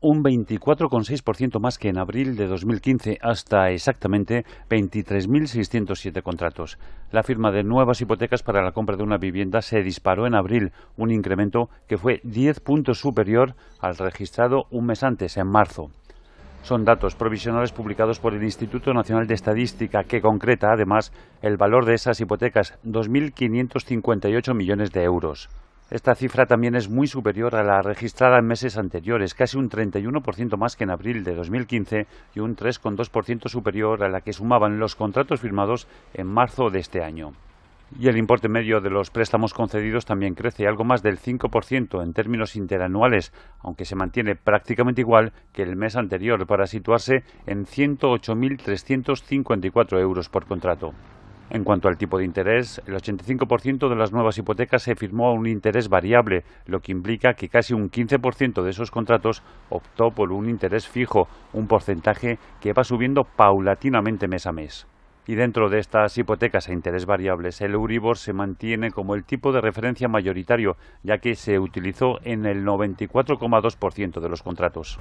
un 24,6% más que en abril de 2015, hasta exactamente 23.607 contratos. La firma de nuevas hipotecas para la compra de una vivienda se disparó en abril, un incremento que fue 10 puntos superior al registrado un mes antes, en marzo. Son datos provisionales publicados por el Instituto Nacional de Estadística que concreta, además, el valor de esas hipotecas, 2.558 millones de euros. Esta cifra también es muy superior a la registrada en meses anteriores, casi un 31% más que en abril de 2015 y un 3,2% superior a la que sumaban los contratos firmados en marzo de este año. Y el importe medio de los préstamos concedidos también crece algo más del 5% en términos interanuales, aunque se mantiene prácticamente igual que el mes anterior para situarse en 108.354 euros por contrato. En cuanto al tipo de interés, el 85% de las nuevas hipotecas se firmó a un interés variable, lo que implica que casi un 15% de esos contratos optó por un interés fijo, un porcentaje que va subiendo paulatinamente mes a mes. Y dentro de estas hipotecas a interés variables, el Euribor se mantiene como el tipo de referencia mayoritario, ya que se utilizó en el 94,2% de los contratos.